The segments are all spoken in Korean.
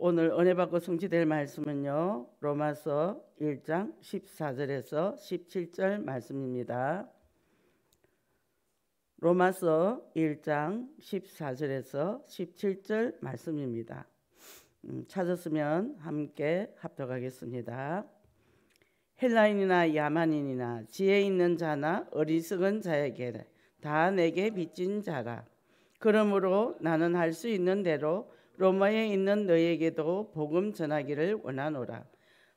오늘 은혜 받고 성취될 말씀은요. 로마서 1장 14절에서 17절 말씀입니다. 로마서 1장 14절에서 17절 말씀입니다. 음, 찾았으면 함께 합독하겠습니다. 헬라인이나 야만인이나 지혜 있는 자나 어리석은 자에게 다 내게 빚진 자라. 그러므로 나는 할 수 있는 대로 로마에 있는 너에게도 복음 전하기를 원하노라.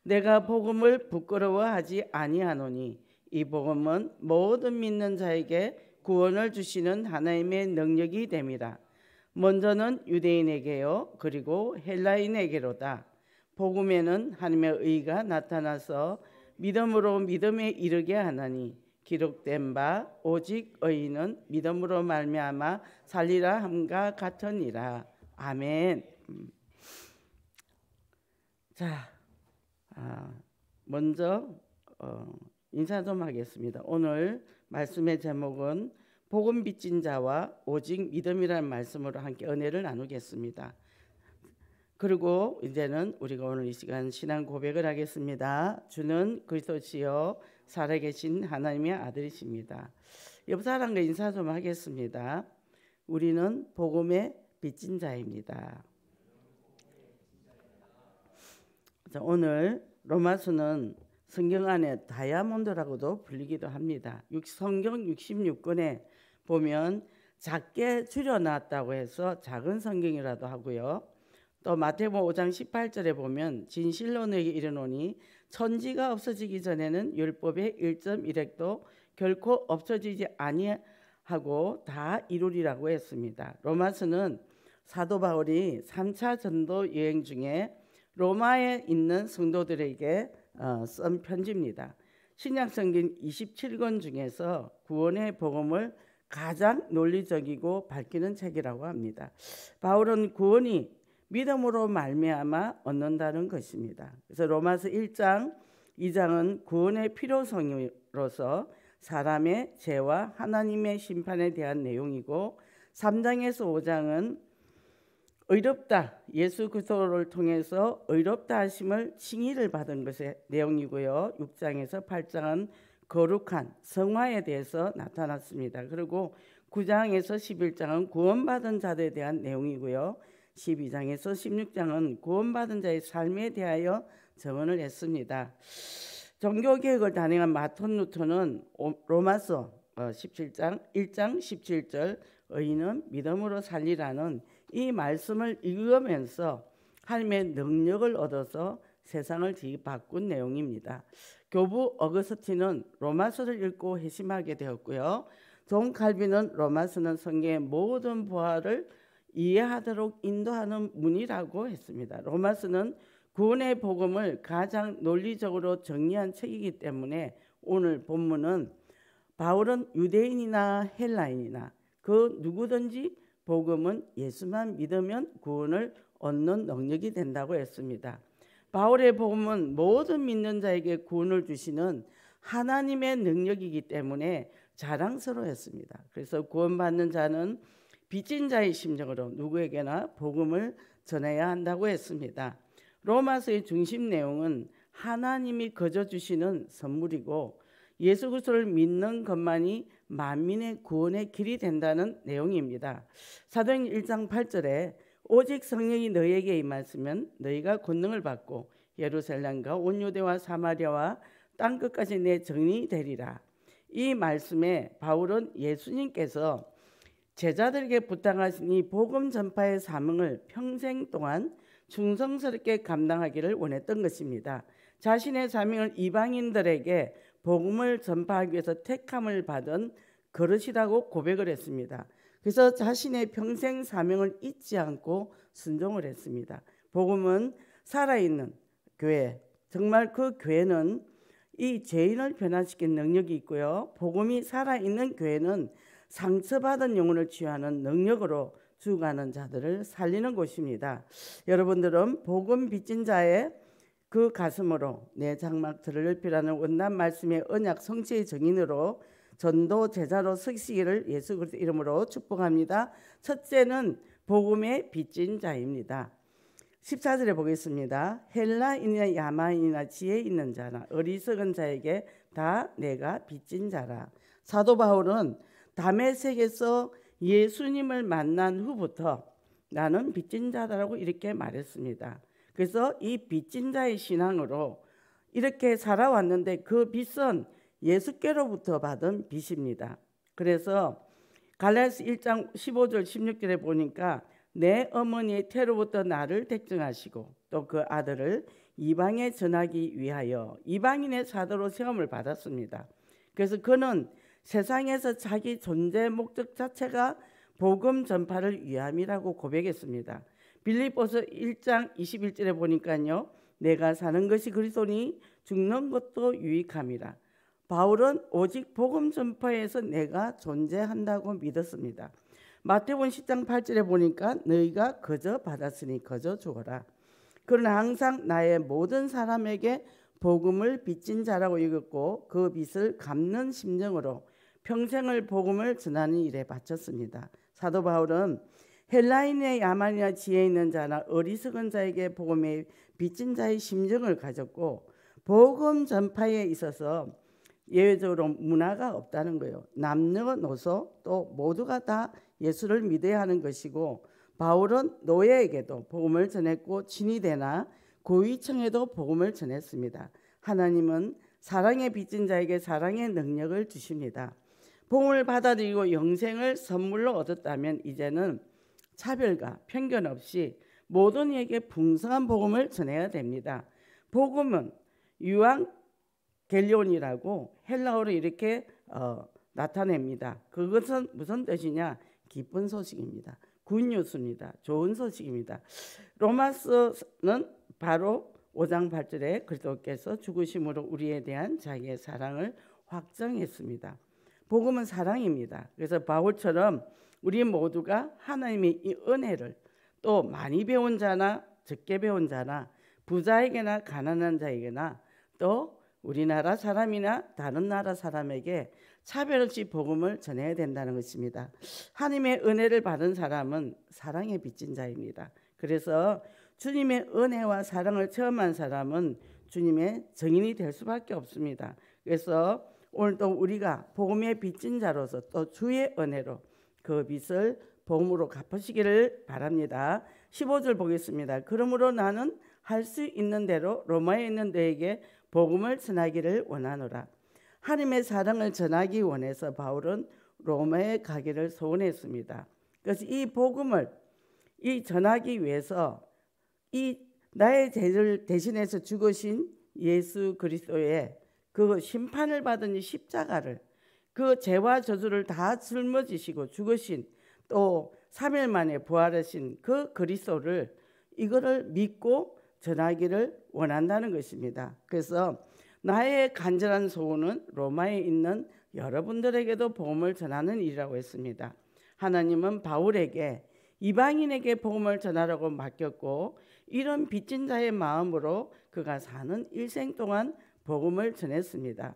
내가 복음을 부끄러워하지 아니하노니 이 복음은 모든 믿는 자에게 구원을 주시는 하나님의 능력이 됨이라. 먼저는 유대인에게요 그리고 헬라인에게로다. 복음에는 하나님의 의가 나타나서 믿음으로 믿음에 이르게 하나니 기록된 바 오직 의인은 믿음으로 말미암아 살리라 함과 같으니라. 아멘. 음. 자, 아, 먼저 어, 인사 좀 하겠습니다. 오늘 말씀의 제목은 복음 빚진 자와 오직 믿음이라는 말씀으로 함께 은혜를 나누겠습니다. 그리고 이제는 우리가 오늘 이 시간 신앙 고백을 하겠습니다. 주는 그리스도시요 살아계신 하나님의 아들이십니다. 옆 사람과 인사 좀 하겠습니다. 우리는 복음의 빚진 자입니다. 오늘 로마서는 성경 안에 다이아몬드라고도 불리기도 합니다. 성경 66권에 보면 작게 줄여놨다고 해서 작은 성경이라도 하고요. 또 마태복음 5장 18절에 보면 진실로 너에게 이르노니 천지가 없어지기 전에는 율법의 1.1핵도 결코 없어지지 아니하고 다 이루리라고 했습니다. 로마서는 사도 바울이 3차 전도 여행 중에 로마에 있는 성도들에게 어, 쓴 편지입니다. 신약성경 27권 중에서 구원의 복음을 가장 논리적이고 밝히는 책이라고 합니다. 바울은 구원이 믿음으로 말미암아 얻는다는 것입니다. 그래서 로마서 1장 2장은 구원의 필요성으로서 사람의 죄와 하나님의 심판에 대한 내용이고 3장에서 5장은 의롭다 예수 그리스도를 통해서 의롭다 하심을 칭의를 받은 것의 내용이고요. 6장에서 8장은 거룩한 성화에 대해서 나타났습니다. 그리고 9장에서 11장은 구원받은 자들에 대한 내용이고요. 12장에서 16장은 구원받은 자의 삶에 대하여 정언을 했습니다. 종교 개혁을 단행한 마톤 루터는 로마서 17장 1장 17절 의인은 믿음으로 살리라는 이 말씀을 읽으면서 하나님의 능력을 얻어서 세상을 뒤바꾼 내용입니다. 교부 어거스틴은 로마서를 읽고 회심하게 되었고요. 존 칼빈은 로마서는 성경의 모든 부활을 이해하도록 인도하는 문이라고 했습니다. 로마서는 구원의 복음을 가장 논리적으로 정리한 책이기 때문에 오늘 본문은 바울은 유대인이나 헬라인이나 그 누구든지 복음은 예수만 믿으면 구원을 얻는 능력이 된다고 했습니다. 바울의 복음은 모든 믿는 자에게 구원을 주시는 하나님의 능력이기 때문에 자랑스러워했습니다. 그래서 구원받는 자는 빚진 자의 심정으로 누구에게나 복음을 전해야 한다고 했습니다. 로마서의 중심 내용은 하나님이 거저 주시는 선물이고 예수 그리스도를 믿는 것만이 만민의 구원의 길이 된다는 내용입니다. 사도행 1장 8절에 오직 성령이 너희에게 임하시면 너희가 권능을 받고 예루살렘과 온유대와 사마리아와 땅 끝까지 내 정리 되리라. 이 말씀에 바울은 예수님께서 제자들에게 부탁하신 이 복음 전파의 사명을 평생 동안 충성스럽게 감당하기를 원했던 것입니다. 자신의 사명을 이방인들에게 복음을 전파하기 위해서 택함을 받은 그릇이라고 고백을 했습니다. 그래서 자신의 평생 사명을 잊지 않고 순종을 했습니다. 복음은 살아있는 교회, 정말 그 교회는 이 죄인을 변화시키 능력이 있고요. 복음이 살아있는 교회는 상처받은 영혼을 치유하는 능력으로 죽가는 자들을 살리는 곳입니다. 여러분들은 복음 빚진 자의 그 가슴으로 내 장막들을 넓히라는 원단 말씀의 언약 성취의 증인으로 전도 제자로 서시기를 예수 그리스도 이름으로 축복합니다. 첫째는 복음의 빚진 자입니다. 14절에 보겠습니다. 헬라인이나 야만이나 지혜 있는 자나 어리석은 자에게 다 내가 빚진 자라. 사도 바울은 담메색에서 예수님을 만난 후부터 나는 빚진 자다라고 이렇게 말했습니다. 그래서 이 빚진 자의 신앙으로 이렇게 살아왔는데 그 빚은 예수께로부터 받은 빚입니다. 그래서 갈라디 1장 15절 16절에 보니까 내 어머니의 태로부터 나를 택정하시고 또 그 아들을 이방에 전하기 위하여 이방인의 사도로 세움을 받았습니다. 그래서 그는 세상에서 자기 존재 목적 자체가 복음 전파를 위함이라고 고백했습니다. 빌립보서 1장 21절에 보니까요. 내가 사는 것이 그리스도니 죽는 것도 유익함이라. 바울은 오직 복음 전파에서 내가 존재한다고 믿었습니다. 마태복음 10장 8절에 보니까 너희가 거저 받았으니 거저 주어라. 그러나 항상 나의 모든 사람에게 복음을 빚진 자라고 읽었고그 빚을 갚는 심정으로 평생을 복음을 전하는 일에 바쳤습니다. 사도 바울은 헬라인의 야만이나 지혜 있는 자나 어리석은 자에게 복음의 빚진 자의 심정을 가졌고 복음 전파에 있어서 예외적으로 문화가 없다는 거예요. 남녀노소 또 모두가 다 예수를 믿어야 하는 것이고 바울은 노예에게도 복음을 전했고 진이대나 고위층에도 복음을 전했습니다. 하나님은 사랑에 빚진 자에게 사랑의 능력을 주십니다. 복음을 받아들이고 영생을 선물로 얻었다면 이제는 차별과 편견 없이 모든 이에게 풍성한 복음을 전해야 됩니다. 복음은 유황 겔리온이라고 헬라어로 이렇게 어, 나타냅니다. 그것은 무슨 뜻이냐? 기쁜 소식입니다. 굿뉴스입니다. 좋은 소식입니다. 로마서는 바로 5장 8절에 그리스도께서 죽으심으로 우리에 대한 자기의 사랑을 확정했습니다. 복음은 사랑입니다. 그래서 바울처럼 우리 모두가 하나님의 이 은혜를 또 많이 배운 자나 적게 배운 자나 부자에게나 가난한 자에게나 또 우리나라 사람이나 다른 나라 사람에게 차별 없이 복음을 전해야 된다는 것입니다. 하나님의 은혜를 받은 사람은 사랑에 빚진 자입니다. 그래서 주님의 은혜와 사랑을 체험한 사람은 주님의 증인이 될 수밖에 없습니다. 그래서 오늘도 우리가 복음의 빚진 자로서 또 주의 은혜로 그 빚을 보험으로 갚으시기를 바랍니다. 15절 보겠습니다. 그러므로 나는 할 수 있는 대로 로마에 있는 너에게 복음을 전하기를 원하노라. 하나님의 사랑을 전하기 원해서 바울은 로마에 가기를 소원했습니다. 그래서 이 복음을 이 전하기 위해서 이 나의 죄를 대신해서 죽으신 예수 그리스도의 그 심판을 받은 이 십자가를 그 죄와 저주를 다 짊어지시고 죽으신 또 3일 만에 부활하신 그 그리스도를 이거를 믿고 전하기를 원한다는 것입니다. 그래서 나의 간절한 소원은 로마에 있는 여러분들에게도 복음을 전하는 일이라고 했습니다. 하나님은 바울에게 이방인에게 복음을 전하라고 맡겼고 이런 빚진 자의 마음으로 그가 사는 일생 동안 복음을 전했습니다.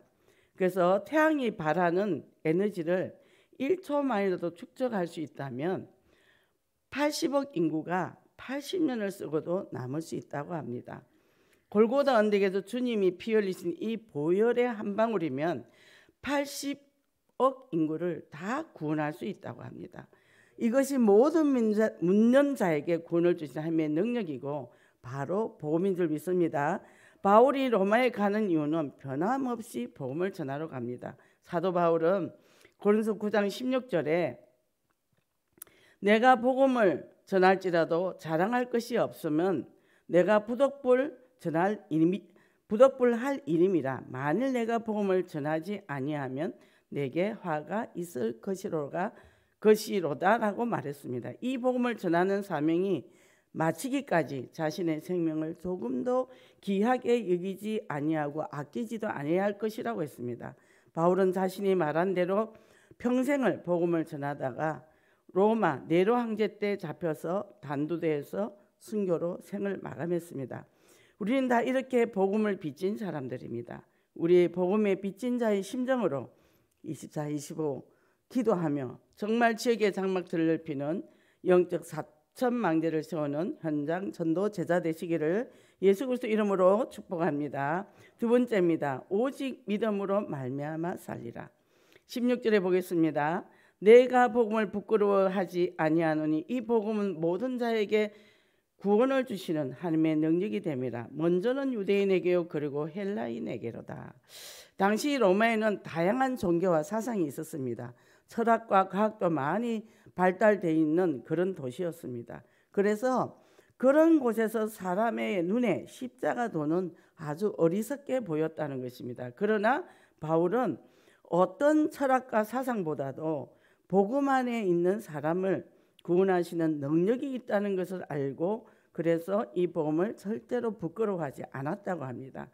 그래서 태양이 발하는 에너지를 1초만이라도 축적할 수 있다면 80억 인구가 80년을 쓰고도 남을 수 있다고 합니다. 골고다 언덕에서 주님이 피 흘리신 이 보혈의 한 방울이면 80억 인구를 다 구원할 수 있다고 합니다. 이것이 모든 문년자에게 구원을 주신 하나님의 능력이고 바로 복음인 줄 믿습니다. 바울이 로마에 가는 이유는 변함없이 복음을 전하러 갑니다. 사도 바울은 고린도 9장 16절에 내가 복음을 전할지라도 자랑할 것이 없으면 내가 부덕불 전할 이름이 부덕불할 이름이라 만일 내가 복음을 전하지 아니하면 내게 화가 있을 것이로가 것이로다라고 말했습니다. 이 복음을 전하는 사명이 마치기까지 자신의 생명을 조금도 귀하게 여기지 아니하고 아끼지도 아니할 것이라고 했습니다. 바울은 자신이 말한 대로 평생을 복음을 전하다가 로마 네로 황제 때 잡혀서 단두대에서 순교로 생을 마감했습니다. 우리는 다 이렇게 복음을 빚진 사람들입니다. 우리 복음에 빚진 자의 심정으로 24, 25 기도하며 정말 지역의 장막 들을 피는 영적 사, 천망대를 세우는 현장 전도 제자 되시기를 예수 그리스도 이름으로 축복합니다. 두 번째입니다. 오직 믿음으로 말미암아 살리라. 16절에 보겠습니다. 내가 복음을 부끄러워하지 아니하노니 이 복음은 모든 자에게 구원을 주시는 하나님의 능력이 됨이라. 먼저는 유대인에게요 그리고 헬라인에게로다. 당시 로마에는 다양한 종교와 사상이 있었습니다. 철학과 과학도 많이 발달돼 있는 그런 도시였습니다. 그래서 그런 곳에서 사람의 눈에 십자가 도는 아주 어리석게 보였다는 것입니다. 그러나 바울은 어떤 철학과 사상보다도 복음 안에 있는 사람을 구원하시는 능력이 있다는 것을 알고 그래서 이 복음을 절대로 부끄러워하지 않았다고 합니다.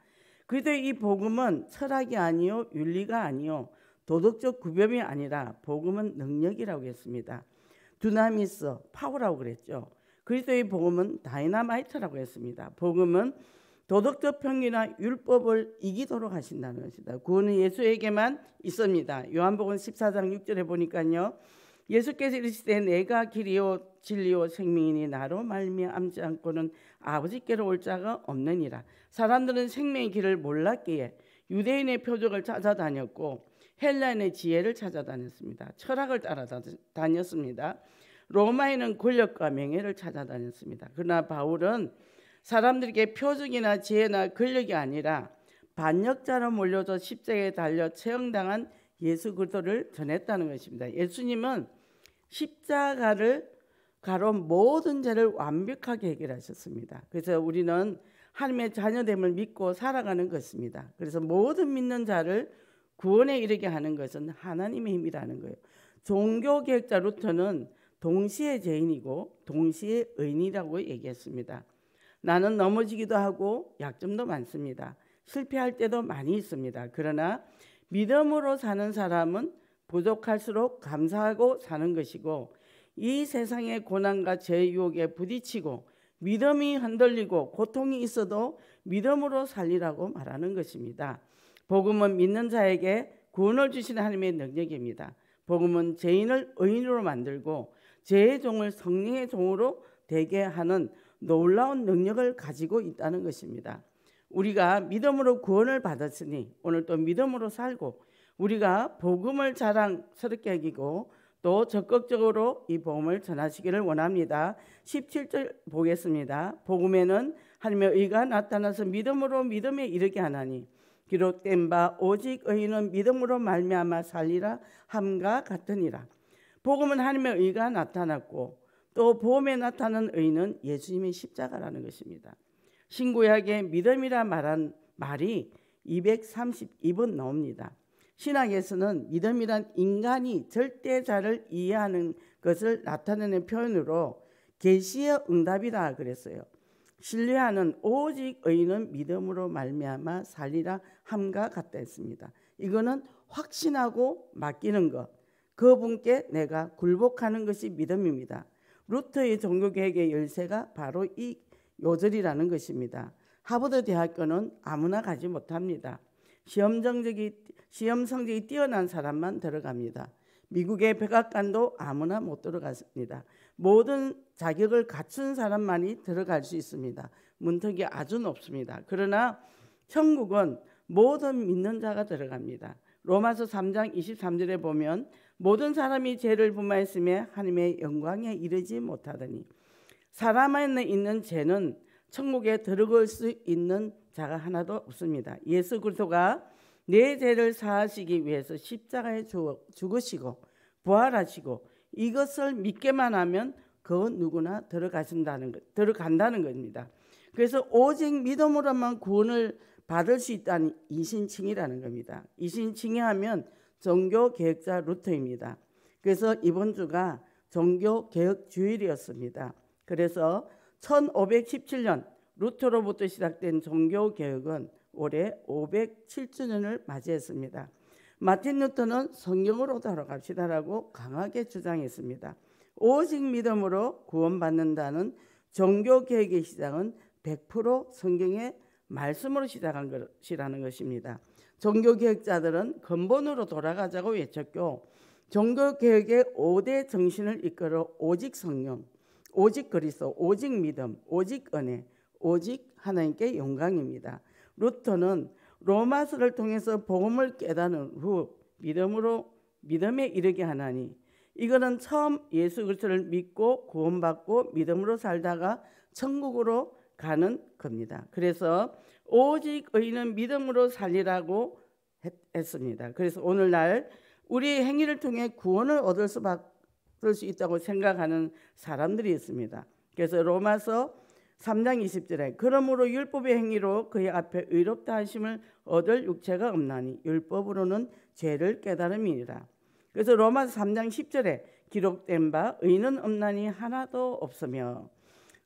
그래도 이 복음은 철학이 아니요 윤리가 아니요 도덕적 구별이 아니라 복음은 능력이라고 했습니다. 두나미스 파워라고 그랬죠. 그리스도의 복음은 다이나마이트라고 했습니다. 복음은 도덕적 평균나 율법을 이기도록 하신다는 것이다. 구원은 예수에게만 있습니다. 요한복음 14장 6절에 보니까요. 예수께서 이르시되 내가 길이요 진리요 생명이니 나로 말미암지 않고는 아버지께로 올 자가 없느니라. 사람들은 생명의 길을 몰랐기에 유대인의 표적을 찾아다녔고 헬라인의 지혜를 찾아다녔습니다. 철학을 따라다녔습니다. 로마인은 권력과 명예를 찾아다녔습니다. 그러나 바울은 사람들에게 표적이나 지혜나 권력이 아니라 반역자로 몰려져 십자가에 달려 체형당한 예수 그리스도를 전했다는 것입니다. 예수님은 십자가를 가로 모든 죄를 완벽하게 해결하셨습니다. 그래서 우리는 하나님의 자녀됨을 믿고 살아가는 것입니다. 그래서 모든 믿는 자를 구원에 이르게 하는 것은 하나님의 힘이라는 거예요. 종교 개혁자 루터는 동시에 죄인이고 동시에 의인이라고 얘기했습니다. 나는 넘어지기도 하고 약점도 많습니다. 실패할 때도 많이 있습니다. 그러나 믿음으로 사는 사람은 부족할수록 감사하고 사는 것이고 이 세상의 고난과 죄 유혹에 부딪히고 믿음이 흔들리고 고통이 있어도 믿음으로 살리라고 말하는 것입니다. 복음은 믿는 자에게 구원을 주신 하나님의 능력입니다. 복음은 죄인을 의인으로 만들고 죄의 종을 성령의 종으로 되게 하는 놀라운 능력을 가지고 있다는 것입니다. 우리가 믿음으로 구원을 받았으니 오늘 또 믿음으로 살고 우리가 복음을 자랑스럽게 여기고 또 적극적으로 이 복음을 전하시기를 원합니다. 17절 보겠습니다. 복음에는 하나님의 의가 나타나서 믿음으로 믿음에 이르게 하나니 기록된 바 오직 의인은 믿음으로 말미암아 살리라 함과 같으니라. 복음은 하나님의 의가 나타났고 또 보험에 나타난 의는 예수님의 십자가라는 것입니다. 신구약의 믿음이라 말한 말이 232번 나옵니다. 신학에서는 믿음이란 인간이 절대자를 이해하는 것을 나타내는 표현으로 계시의 응답이다 그랬어요. 신뢰하는 오직 의인은 믿음으로 말미암아 살리라 함과 같다 했습니다. 이거는 확신하고 맡기는 것. 그분께 내가 굴복하는 것이 믿음입니다. 루터의 종교개혁의 열쇠가 바로 이 요절이라는 것입니다. 하버드 대학교는 아무나 가지 못합니다. 시험 성적이 시험 뛰어난 사람만 들어갑니다. 미국의 백악관도 아무나 못들어갔니다 모든 자격을 갖춘 사람만이 들어갈 수 있습니다. 문턱이 아주 높습니다. 그러나 천국은 모든 믿는 자가 들어갑니다. 로마서 3장 23절에 보면 모든 사람이 죄를 범하였음에 하나님의 영광에 이르지 못하더니 사람 안에 있는 죄는 천국에 들어갈 수 있는 자가 하나도 없습니다. 예수 그리스도가 내 죄를 사하시기 위해서 십자가에 죽으시고 부활하시고 이것을 믿게만 하면 그 누구나 들어가신다는 것, 들어간다는 겁니다. 그래서 오직 믿음으로만 구원을 받을 수 있다는 이신칭이라는 겁니다. 이신칭이 하면 종교 개혁자 루터입니다. 그래서 이번 주가 종교 개혁 주일이었습니다. 그래서 1517년 루터로부터 시작된 종교 개혁은 올해 507주년을 맞이했습니다. 마틴 루터는 성경으로 돌아갑시다라고 강하게 주장했습니다. 오직 믿음으로 구원받는다는 종교 개혁의 시작은 100% 성경의 말씀으로 시작한 것이라는 것입니다. 종교 개혁자들은 근본으로 돌아가자고 외쳤고 종교 개혁의 5대 정신을 이끌어 오직 성령, 오직 그리스도, 오직 믿음, 오직 은혜, 오직 하나님께 영광입니다. 루터는 로마서를 통해서 복음을 깨닫는 후 믿음으로 믿음에 이르게 하나니 이거는 처음 예수 그리스도를 믿고 구원받고 믿음으로 살다가 천국으로 가는 겁니다. 그래서 오직 의인은 믿음으로 살리라고 했, 습니다 그래서 오늘날 우리의 행위를 통해 구원을 얻을 수, 받을 수 있다고 생각하는 사람들이 있습니다. 그래서 로마서 3장 20절에 그러므로 율법의 행위로 그의 앞에 의롭다 하심을 얻을 육체가 없나니 율법으로는 죄를 깨달음이니라. 그래서 로마서 3장 10절에 기록된 바 의인은 없나니 하나도 없으며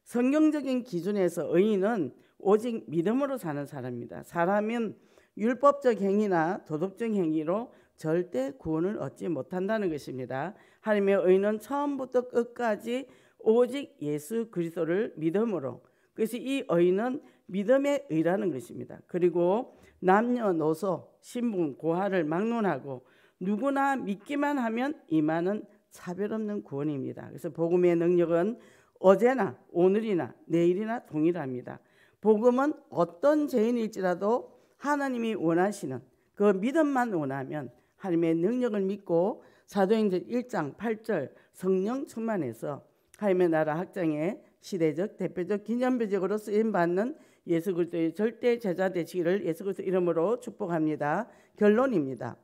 성경적인 기준에서 의인은 오직 믿음으로 사는 사람입니다. 사람은 율법적 행위나 도덕적 행위로 절대 구원을 얻지 못한다는 것입니다. 하나님의 의는 처음부터 끝까지 오직 예수 그리스도를 믿음으로. 그래서 이 의는 믿음의 의라는 것입니다. 그리고 남녀노소 신분 고하를 막론하고 누구나 믿기만 하면 이만은 차별 없는 구원입니다. 그래서 복음의 능력은 어제나 오늘이나 내일이나 동일합니다. 복음은 어떤 죄인일지라도 하나님이 원하시는 그 믿음만 원하면 하나님의 능력을 믿고 사도행전 1장 8절 성령 충만해서 하임의 나라 학장의 시대적 대표적 기념비적으로 쓰임받는 예수 그리스도의 절대 제자 되시기를 예수 그리스도 이름으로 축복합니다. 결론입니다.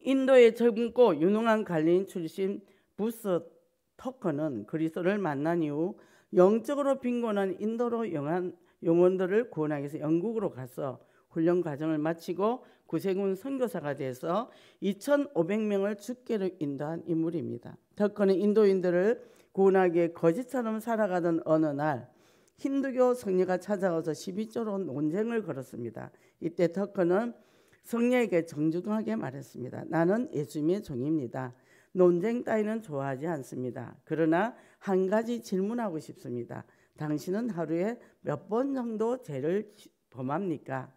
인도의 젊고 유능한 관리인 출신 부스 터커는 그리스도를 만난 이후 영적으로 빈곤한 인도로 영한 영혼들을 구원하기 위해서 영국으로 가서 훈련 과정을 마치고 구세군 선교사가 돼서 2,500명을 주께로 인도한 인물입니다. 덕커는 인도인들을 구원하기에 거지처럼 살아가던 어느 날 힌두교 성녀가 찾아와서 12조로 논쟁을 걸었습니다. 이때 덕커는 성녀에게 정중하게 말했습니다. 나는 예수님의 종입니다. 논쟁 따위는 좋아하지 않습니다. 그러나 한 가지 질문하고 싶습니다. 당신은 하루에 몇 번 정도 죄를 범합니까?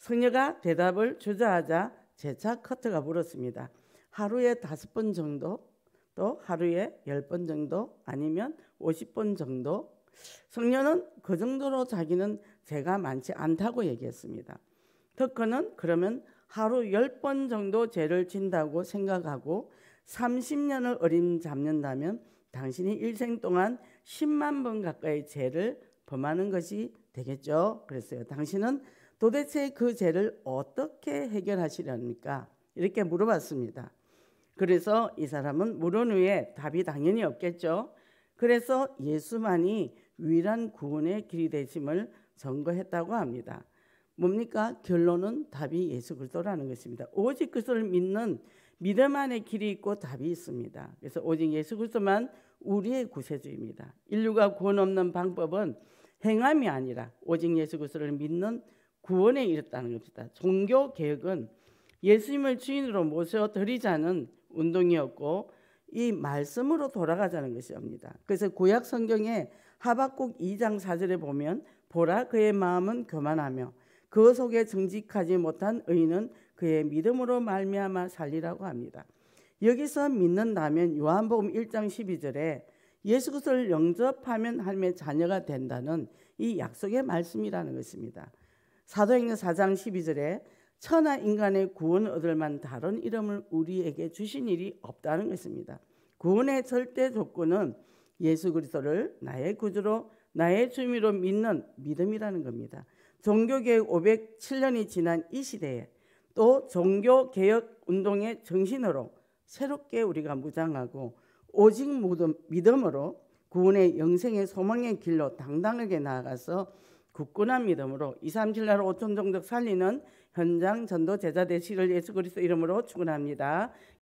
성녀가 대답을 주저하자 재차 커트가 불었습니다. 하루에 다섯 번 정도 또 하루에 열 번 정도 아니면 오십 번 정도 성녀는 그 정도로 자기는 죄가 많지 않다고 얘기했습니다. 덕커는 그러면 하루 열 번 정도 죄를 진다고 생각하고 30년을 어림 잡는다면 당신이 일생 동안 10만 번 가까이 죄를 범하는 것이 되겠죠. 그랬어요. 당신은 도대체 그 죄를 어떻게 해결하시려니까 이렇게 물어봤습니다. 그래서 이 사람은 물은 후에 답이 당연히 없겠죠. 그래서 예수만이 유일 구원의 길이 되심을 증거했다고 합니다. 뭡니까? 결론은 답이 예수 그리스도라는 것입니다. 오직 그리스 믿는 믿음 안에 길이 있고 답이 있습니다. 그래서 오직 예수 그리스도만 우리의 구세주입니다. 인류가 구원 없는 방법은 행함이 아니라 오직 예수 그리스도를 믿는 구원에 이르다는 겁니다. 종교 개혁은 예수님을 주인으로 모셔 드리자는 운동이었고 이 말씀으로 돌아가자는 것이옵니다. 그래서 구약 성경에 하박국 2장 4절에 보면 보라 그의 마음은 교만하며 그 속에 정직하지 못한 의인은 그의 믿음으로 말미암아 살리라고 합니다. 여기서 믿는다면 요한복음 1장 12절에 예수 그리스도를 영접하면 하나님의 자녀가 된다는 이 약속의 말씀이라는 것입니다. 사도행전 4장 12절에 천하 인간의 구원 얻을 만 다른 이름을 우리에게 주신 일이 없다는 것입니다. 구원의 절대 조건은 예수 그리스도를 나의 구주로 나의 주미로 믿는 믿음이라는 겁니다. 종교개혁 507년이 지난 이 시대에 또 종교개혁 운동의 정신으로 새롭게 우리가 무장하고 오직 믿음으로 구원의 영생의 소망의 길로 당당하게 나아가서 굳건한 믿음으로 237날 5천 정도 살리는 현장 전도 제자 되시를 예수 그리스도 이름으로 축원합니다.